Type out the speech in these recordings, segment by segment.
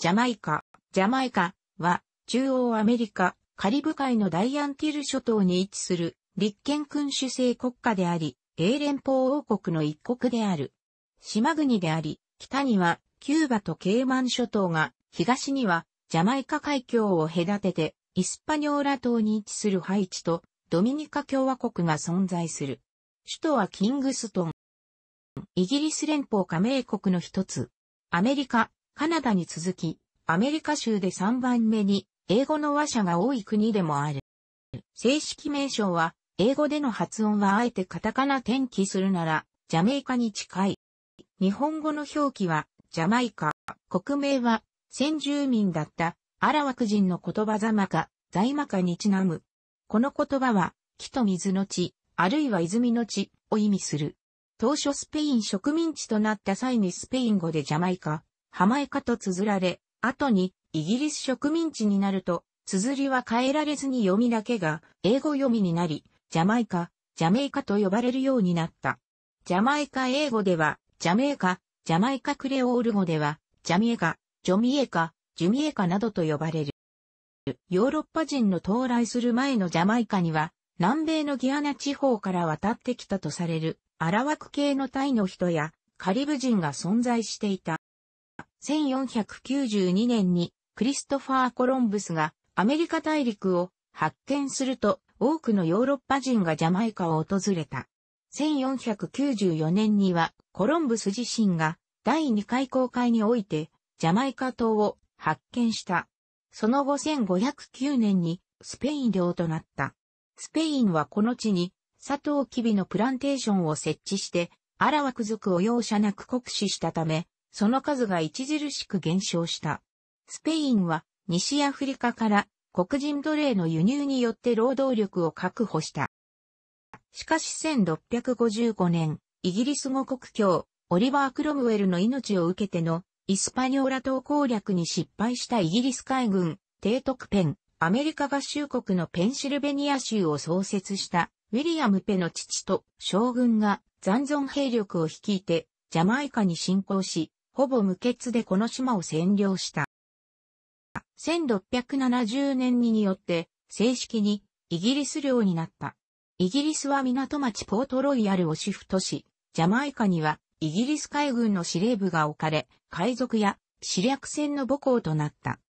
ジャマイカ。ジャマイカは中央アメリカ、カリブ海のダイアンティル諸島に位置する立憲君主制国家であり、英連邦王国の一国である。島国であり、北にはキューバとケイマン諸島が、東にはジャマイカ海峡を隔てて、イスパニョーラ島に位置するハイチとドミニカ共和国が存在する。首都はキングストン。イギリス連邦加盟国の一つ。アメリカ、カナダに続き、アメリカ州で3番目に英語の話者が多い国でもある。正式名称は、英語での発音はあえてカタカナ転記するなら、ジャメイカに近い。日本語の表記は、ジャマイカ。国名は、先住民だったアラワク人の言葉ザマカ、ザイマカにちなむ。この言葉は、木と水の地、あるいは泉の地を意味する。当初スペイン植民地となった際にスペイン語でジャマイカ、ハマイカと綴られ、後にイギリス植民地になると、綴りは変えられずに読みだけが英語読みになり、ジャマイカ、ジャメイカと呼ばれるようになった。ジャマイカ英語では、ジャメイカ、ジャマイカクレオール語では、ジャミエカ、ジョミエカ、ジュミエカなどと呼ばれる。ヨーロッパ人の到来する前のジャマイカには、南米のギアナ地方から渡ってきたとされる、アラワク系のタイの人や、カリブ人が存在していた。1492年にクリストファー・コロンブスがアメリカ大陸を発見すると多くのヨーロッパ人がジャマイカを訪れた。1494年にはコロンブス自身が第2回公開においてジャマイカ島を発見した。その後1509年にスペイン領となった。スペインはこの地にサトウキビのプランテーションを設置して、アラワク族を容赦なく酷使したため、その数が著しく減少した。スペインは西アフリカから黒人奴隷の輸入によって労働力を確保した。しかし1655年、イギリス語国境、オリバー・クロムウェルの命を受けてのイスパニョーラ島攻略に失敗したイギリス海軍、提督ペン、アメリカ合衆国のペンシルベニア州を創設したウィリアム・ペの父と将軍が残存兵力を率いてジャマイカに侵攻し、ほぼ無欠でこの島を占領した。1670年によって正式にイギリス領になった。イギリスは港町ポートロイヤルをシフトし、ジャマイカにはイギリス海軍の司令部が置かれ、海賊や死略船の母港となった。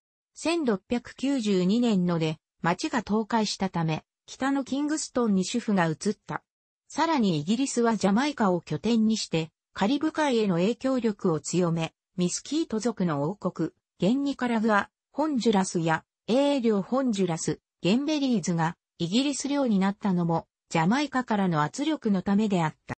1692年ので町が倒壊したため、北のキングストンに主婦が移った。さらにイギリスはジャマイカを拠点にして、カリブ海への影響力を強め、ミスキート族の王国、ゲンニカラグア、ホンジュラスや、英領ホンジュラス、ゲンベリーズがイギリス領になったのも、ジャマイカからの圧力のためであった。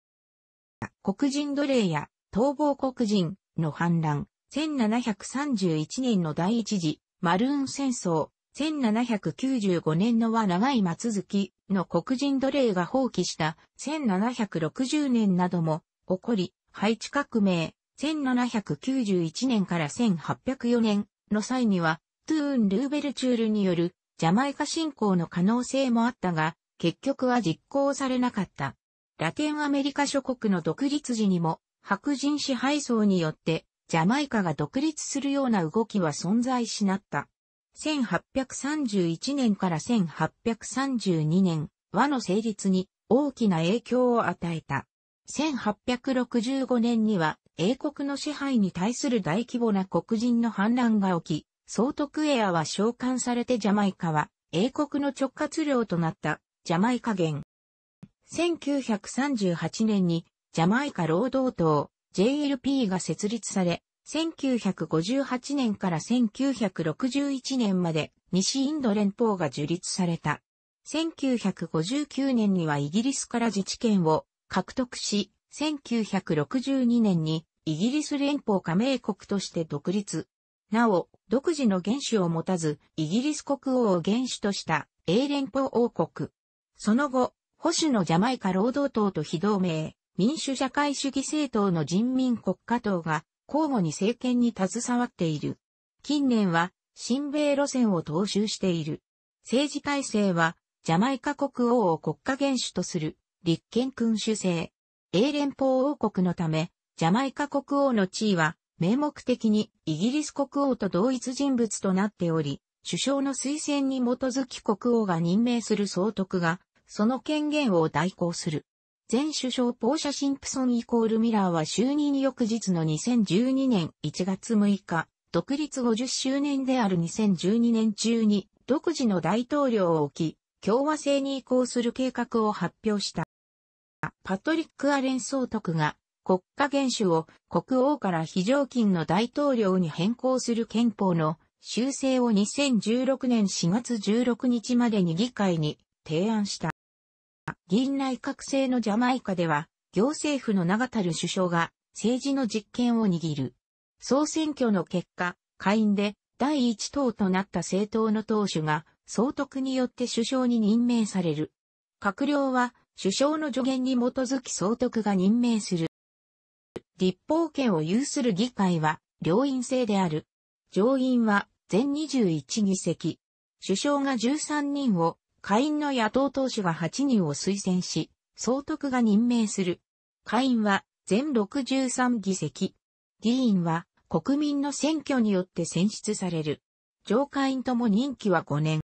黒人奴隷や逃亡黒人の反乱、1731年の第一次マルーン戦争、1795年のは長い松月の黒人奴隷が放棄した1760年なども起こり、ハイチ革命、1791年から1804年の際には、トゥーン・ルーベルチュールによるジャマイカ侵攻の可能性もあったが、結局は実行されなかった。ラテンアメリカ諸国の独立時にも、白人支配層によって、ジャマイカが独立するような動きは存在しなった。1831年から1832年、和の成立に大きな影響を与えた。1865年には英国の支配に対する大規模な黒人の反乱が起き、総督エアは召喚されてジャマイカは英国の直轄領となったジャマイカ元。1938年にジャマイカ労働党 JLP が設立され、1958年から1961年まで西インド連邦が樹立された。1959年にはイギリスから自治権を獲得し、1962年にイギリス連邦加盟国として独立。なお、独自の原種を持たず、イギリス国王を原種とした英連邦王国。その後、保守のジャマイカ労働党と非同盟、民主社会主義政党の人民国家党が交互に政権に携わっている。近年は、新米路線を踏襲している。政治体制は、ジャマイカ国王を国家元首とする立憲君主制。英連邦王国のため、ジャマイカ国王の地位は、名目的にイギリス国王と同一人物となっており、首相の推薦に基づき国王が任命する総督が、その権限を代行する。前首相ポーシャ・シンプソンイコール・ミラーは就任翌日の2012年1月6日、独立50周年である2012年中に独自の大統領を置き、共和制に移行する計画を発表した。パトリック・アレン総督が国家元首を国王から非常勤の大統領に変更する憲法の修正を2016年4月16日までに議会に提案した。議院内閣制のジャマイカでは行政府の長たる首相が政治の実権を握る。総選挙の結果、下院で第一党となった政党の党首が総督によって首相に任命される。閣僚は首相の助言に基づき総督が任命する。立法権を有する議会は、両院制である。上院は、全21議席。首相が13人を、下院の野党党首が8人を推薦し、総督が任命する。下院は、全63議席。議員は、国民の選挙によって選出される。上下院とも任期は5年。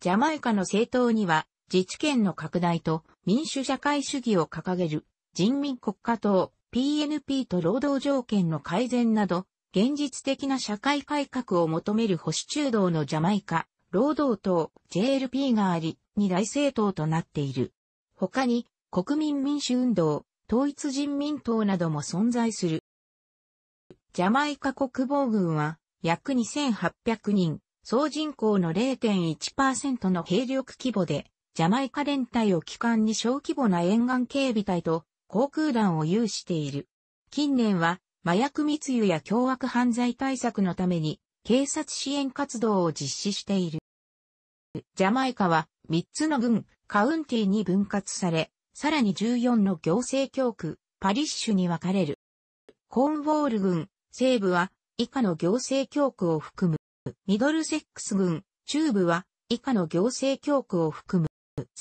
ジャマイカの政党には、自治権の拡大と民主社会主義を掲げる人民国家党 PNP と労働条件の改善など、現実的な社会改革を求める保守中道のジャマイカ、労働党 JLP があり、二大政党となっている。他に、国民民主運動、統一人民党なども存在する。ジャマイカ国防軍は、約2800人、総人口の0.1%の兵力規模で、ジャマイカ連隊を機関に小規模な沿岸警備隊と航空団を有している。近年は麻薬密輸や凶悪犯罪対策のために警察支援活動を実施している。ジャマイカは3つの郡、カウンティに分割され、さらに14の行政教区、パリッシュに分かれる。コーンウォール郡、西部は以下の行政教区を含む。ミドルセックス郡、中部は以下の行政教区を含む。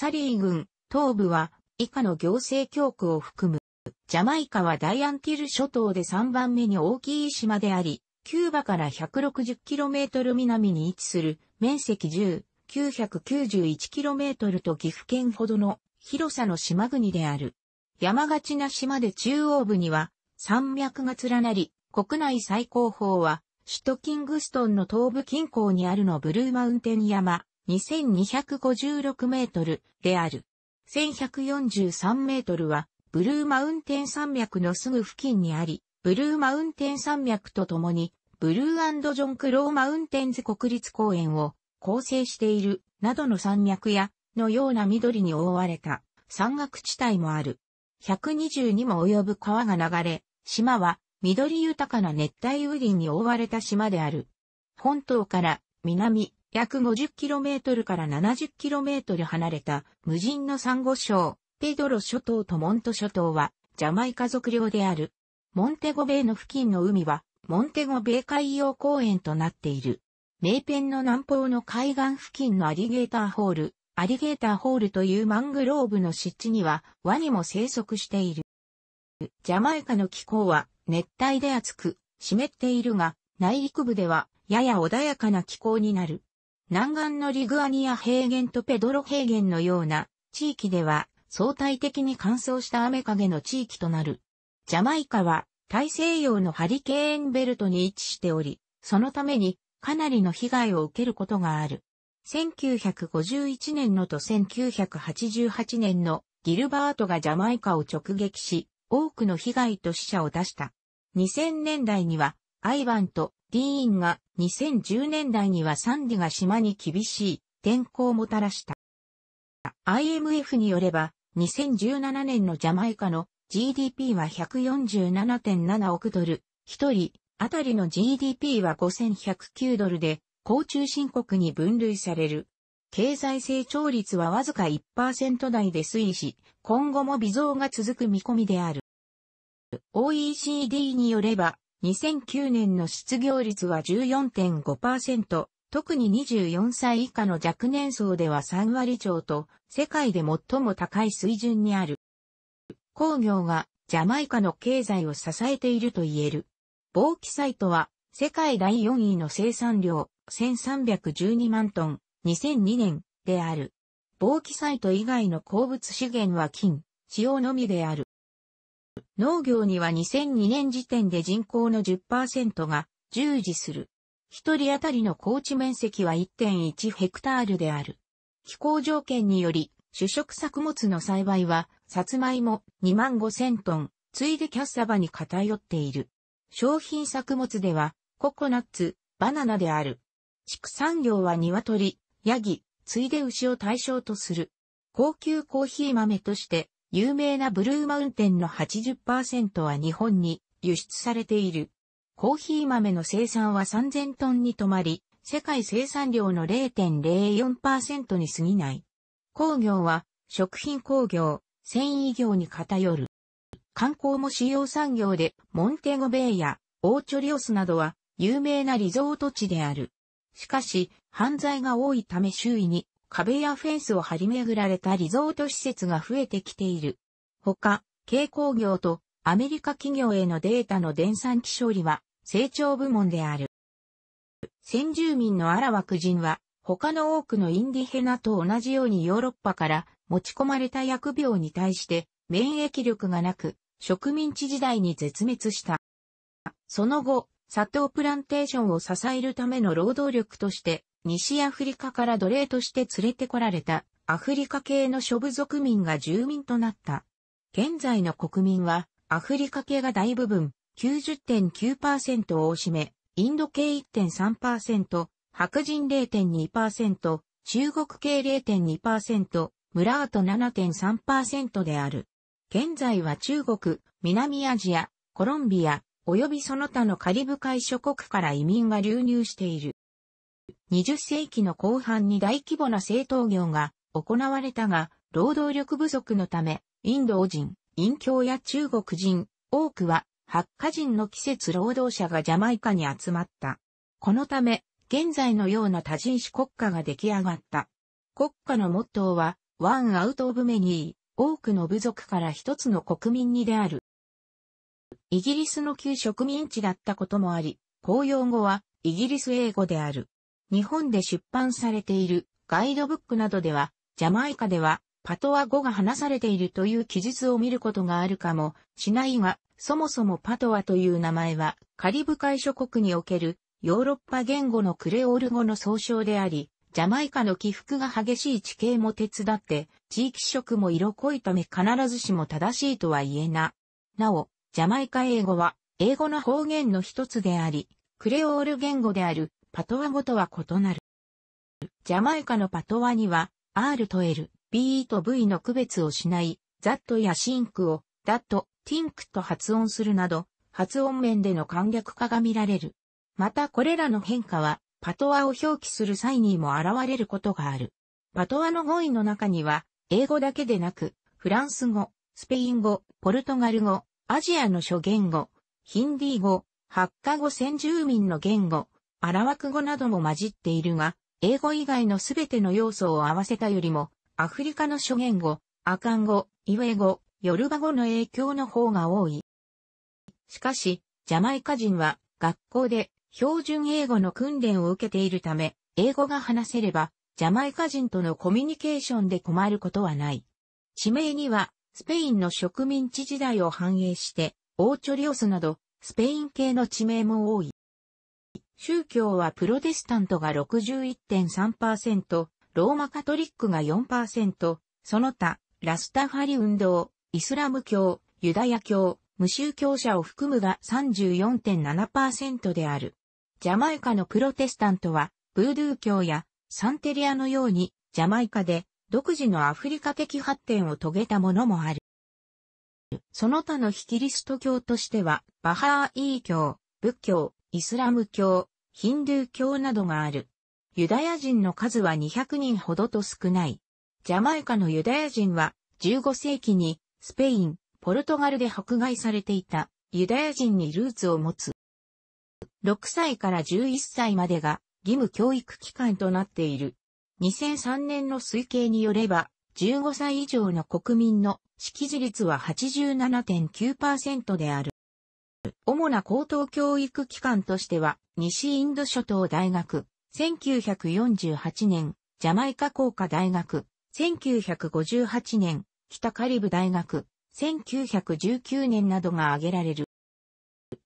サリー郡、東部は以下の行政教区を含む。ジャマイカはダイアンティル諸島で3番目に大きい島であり、キューバから 160km 南に位置する面積10、991km と岐阜県ほどの広さの島国である。山がちな島で中央部には山脈が連なり、国内最高峰は首都キングストンの東部近郊にあるのブルーマウンテン山、2256メートルである。1143メートルは、ブルーマウンテン山脈のすぐ付近にあり、ブルーマウンテン山脈とともに、ブルージョン・クローマウンテンズ国立公園を構成している、などの山脈や、のような緑に覆われた山岳地帯もある。122も及ぶ川が流れ、島は緑豊かな熱帯雨林に覆われた島である。本島から南、約 50km から 70km 離れた無人のサンゴ礁、ペドロ諸島とモント諸島はジャマイカ族領である。モンテゴベイの付近の海はモンテゴベイ海洋公園となっている。名ペンの南方の海岸付近のアリゲーターホール、アリゲーターホールというマングローブの湿地にはワニも生息している。ジャマイカの気候は熱帯で暑く湿っているが内陸部ではやや穏やかな気候になる。南岸のリグアニア平原とペドロ平原のような地域では相対的に乾燥した雨影の地域となる。ジャマイカは大西洋のハリケーンベルトに位置しており、そのためにかなりの被害を受けることがある。1951年のと1988年のギルバートがジャマイカを直撃し、多くの被害と死者を出した。2000年代にはアイバンとディーンが2010年代にはサンディが島に厳しい天候をもたらした。IMF によれば、2017年のジャマイカの GDP は147.7億ドル、一人当たりの GDP は5109ドルで、高中心国に分類される。経済成長率はわずか1%台で推移し、今後も微増が続く見込みである。OECD によれば、2009年の失業率は14.5%、特に24歳以下の若年層では3割超と、世界で最も高い水準にある。工業がジャマイカの経済を支えていると言える。防気サイトは、世界第4位の生産量、1312万トン、2002年である。防気サイト以外の鉱物資源は金、塩のみである。農業には2002年時点で人口の10%が従事する。一人当たりの高地面積は1.1ヘクタールである。気候条件により、主食作物の栽培は、サツマイモ2万5千トン、ついでキャッサバに偏っている。商品作物では、ココナッツ、バナナである。畜産業は鶏、ヤギ、ついで牛を対象とする。高級コーヒー豆として、有名なブルーマウンテンの80%は日本に輸出されている。コーヒー豆の生産は3000トンに止まり、世界生産量の0.04%に過ぎない。工業は食品工業、繊維業に偏る。観光も主要産業で、モンテゴベイやオーチョリオスなどは有名なリゾート地である。しかし、犯罪が多いため周囲に壁やフェンスを張り巡られたリゾート施設が増えてきている。ほか、軽工業とアメリカ企業へのデータの電算機処理は成長部門である。先住民のアラワク人は他の多くのインディヘナと同じようにヨーロッパから持ち込まれた疫病に対して免疫力がなく植民地時代に絶滅した。その後、砂糖プランテーションを支えるための労働力として西アフリカから奴隷として連れてこられたアフリカ系の諸部族民が住民となった。現在の国民はアフリカ系が大部分90.9%を占め、インド系1.3%、白人0.2%、中国系0.2%、村ラート7.3%である。現在は中国、南アジア、コロンビア、及びその他のカリブ海諸国から移民が流入している。20世紀の後半に大規模な製陶業が行われたが、労働力不足のため、インド人、隠居や中国人、多くは、白化人の季節労働者がジャマイカに集まった。このため、現在のような多人種国家が出来上がった。国家のモットーは、ワンアウトオブメニー、多くの部族から一つの国民にである。イギリスの旧植民地だったこともあり、公用語はイギリス英語である。日本で出版されているガイドブックなどでは、ジャマイカではパトワ語が話されているという記述を見ることがあるかもしないが、そもそもパトワという名前はカリブ海諸国におけるヨーロッパ言語のクレオール語の総称であり、ジャマイカの起伏が激しい地形も手伝って、地域色も色濃いため必ずしも正しいとは言えな。なお、ジャマイカ英語は英語の方言の一つであり、クレオール言語であるパトワ語とは異なる。ジャマイカのパトワには、R と L、B と V の区別をしない、ザットやシンクを、ダット、ティンクと発音するなど、発音面での簡略化が見られる。またこれらの変化は、パトワを表記する際にも現れることがある。パトワの語彙の中には、英語だけでなく、フランス語、スペイン語、ポルトガル語、アジアの諸言語、ヒンディー語、ハッカ語先住民の言語、アラワク語なども混じっているが、英語以外のすべての要素を合わせたよりも、アフリカの諸言語、アカン語、イウェ語、ヨルバ語の影響の方が多い。しかし、ジャマイカ人は学校で標準英語の訓練を受けているため、英語が話せれば、ジャマイカ人とのコミュニケーションで困ることはない。地名には、スペインの植民地時代を反映して、オーチョリオスなど、スペイン系の地名も多い。宗教はプロテスタントが61.3%、ローマカトリックが4%、その他、ラスタファリ運動、イスラム教、ユダヤ教、無宗教者を含むが34.7%である。ジャマイカのプロテスタントは、ブードゥー教やサンテリアのように、ジャマイカで独自のアフリカ的発展を遂げたものもある。その他の非キリスト教としては、バハーイー教、仏教、イスラム教、ヒンドゥー教などがある。ユダヤ人の数は200人ほどと少ない。ジャマイカのユダヤ人は15世紀にスペイン、ポルトガルで迫害されていたユダヤ人にルーツを持つ。6歳から11歳までが義務教育機関となっている。2003年の推計によれば、15歳以上の国民の識字率は87.9%である。主な高等教育機関としては、西インド諸島大学、1948年、ジャマイカ工科大学、1958年、北カリブ大学、1919年などが挙げられる。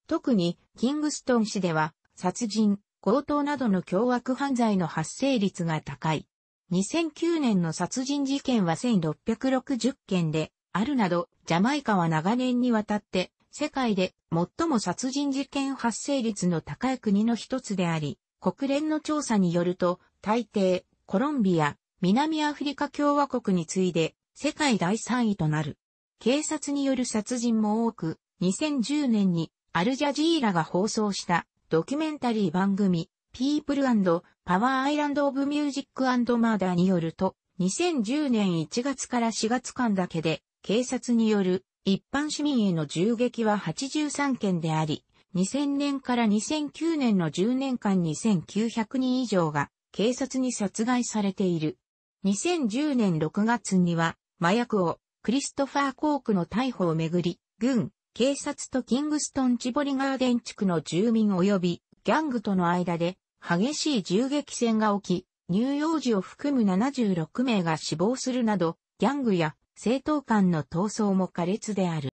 特に、キングストン市では、殺人、強盗などの凶悪犯罪の発生率が高い。2009年の殺人事件は1660件で、あるなど、ジャマイカは長年にわたって世界で最も殺人事件発生率の高い国の一つであり、国連の調査によると、大抵、コロンビア、南アフリカ共和国に次いで、世界第3位となる。警察による殺人も多く、2010年にアルジャジーラが放送したドキュメンタリー番組、People and Power Island of Music and Murder によると、2010年1月から4月間だけで、警察による一般市民への銃撃は83件であり、2000年から2009年の10年間2900人以上が警察に殺害されている。2010年6月には麻薬王クリストファー・コークの逮捕をめぐり、軍、警察とキングストン・チボリガーデン地区の住民及びギャングとの間で激しい銃撃戦が起き、乳幼児を含む76名が死亡するなど、ギャングや政党間の闘争も苛烈である。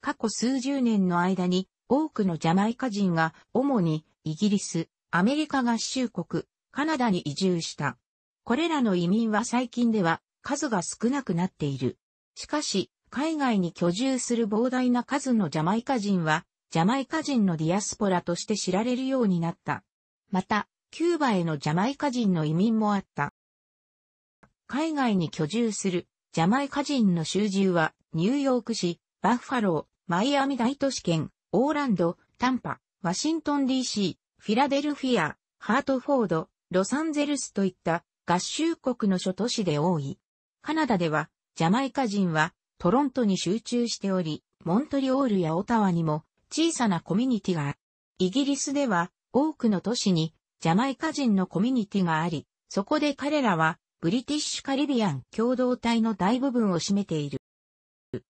過去数十年の間に多くのジャマイカ人が主にイギリス、アメリカ合衆国、カナダに移住した。これらの移民は最近では数が少なくなっている。しかし、海外に居住する膨大な数のジャマイカ人は、ジャマイカ人のディアスポラとして知られるようになった。また、キューバへのジャマイカ人の移民もあった。海外に居住するジャマイカ人の囚従は、ニューヨーク市、バッファロー、マイアミ大都市圏、オーランド、タンパ、ワシントン DC、フィラデルフィア、ハートフォード、ロサンゼルスといった合衆国の諸都市で多い。カナダでは、ジャマイカ人はトロントに集中しており、モントリオールやオタワにも小さなコミュニティがある。イギリスでは多くの都市にジャマイカ人のコミュニティがあり、そこで彼らはブリティッシュカリビアン共同体の大部分を占めている。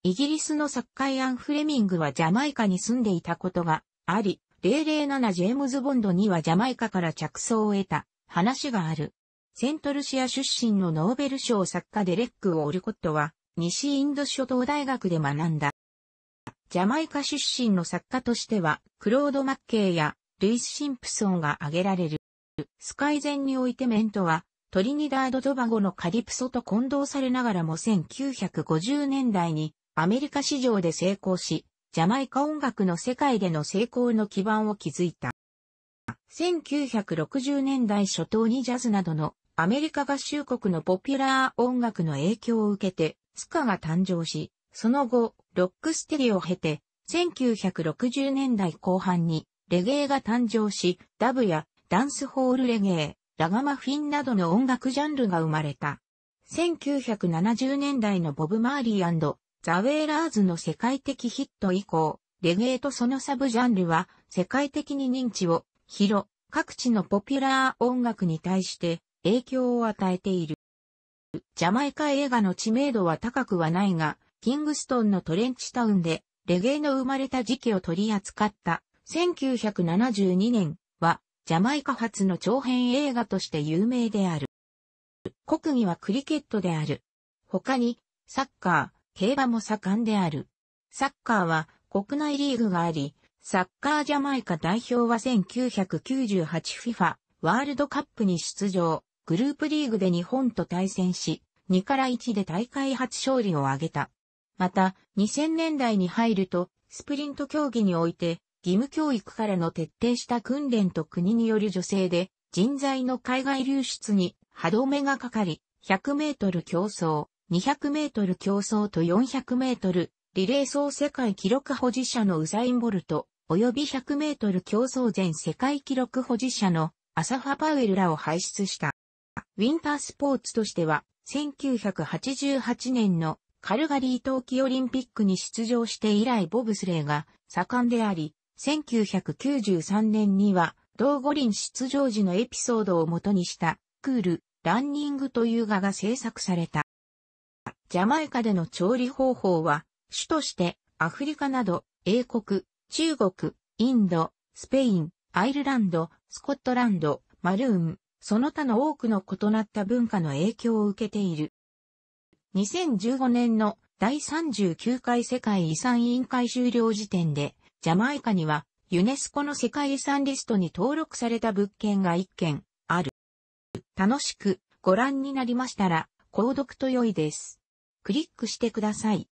イギリスの作家イアン・フレミングはジャマイカに住んでいたことがあり、007ジェームズ・ボンドにはジャマイカから着想を得た話がある。セントルシア出身のノーベル賞作家デレック・オルコットは、西インド諸島大学で学んだ。ジャマイカ出身の作家としては、クロード・マッケイやルイス・シンプソンが挙げられる。スカイゼンにおいてメントは、トリニダード・ドバゴのカリプソと混同されながらも1950年代にアメリカ市場で成功し、ジャマイカ音楽の世界での成功の基盤を築いた。1960年代初頭にジャズなどのアメリカ合衆国のポピュラー音楽の影響を受けて、スカが誕生し、その後、ロックステリを経て、1960年代後半にレゲエが誕生し、ダブやダンスホールレゲエ、ラガマフィンなどの音楽ジャンルが生まれた。1970年代のボブ・マーリーザ・ウェーラーズの世界的ヒット以降、レゲエとそのサブジャンルは世界的に認知を広、各地のポピュラー音楽に対して影響を与えている。ジャマイカ映画の知名度は高くはないが、キングストンのトレンチタウンでレゲエの生まれた時期を取り扱った1972年ジャマイカ発の長編映画として有名である。国技はクリケットである。他に、サッカー、競馬も盛んである。サッカーは国内リーグがあり、サッカージャマイカ代表は 1998FIFA ワールドカップに出場、グループリーグで日本と対戦し、2から1で大会初勝利を挙げた。また、2000年代に入ると、スプリント競技において、義務教育からの徹底した訓練と国による助成で、人材の海外流出に歯止めがかかり、100メートル競争、200メートル競争と400メートル、リレー総世界記録保持者のウザイン・ボルト、及び100メートル競争全世界記録保持者のアサファ・パウエルらを輩出した。ウィンタースポーツとしては、1988年のカルガリー冬季オリンピックに出場して以来ボブスレーが盛んであり、1993年には、同五輪出場時のエピソードをもとにした、クール、ランニングという画が制作された。ジャマイカでの調理方法は、主としてアフリカなど英国、中国、インド、スペイン、アイルランド、スコットランド、マルーン、その他の多くの異なった文化の影響を受けている。2015年の第39回世界遺産委員会終了時点で、ジャマイカには、ユネスコの世界遺産リストに登録された物件が1件ある。楽しくご覧になりましたら、購読と良いです。クリックしてください。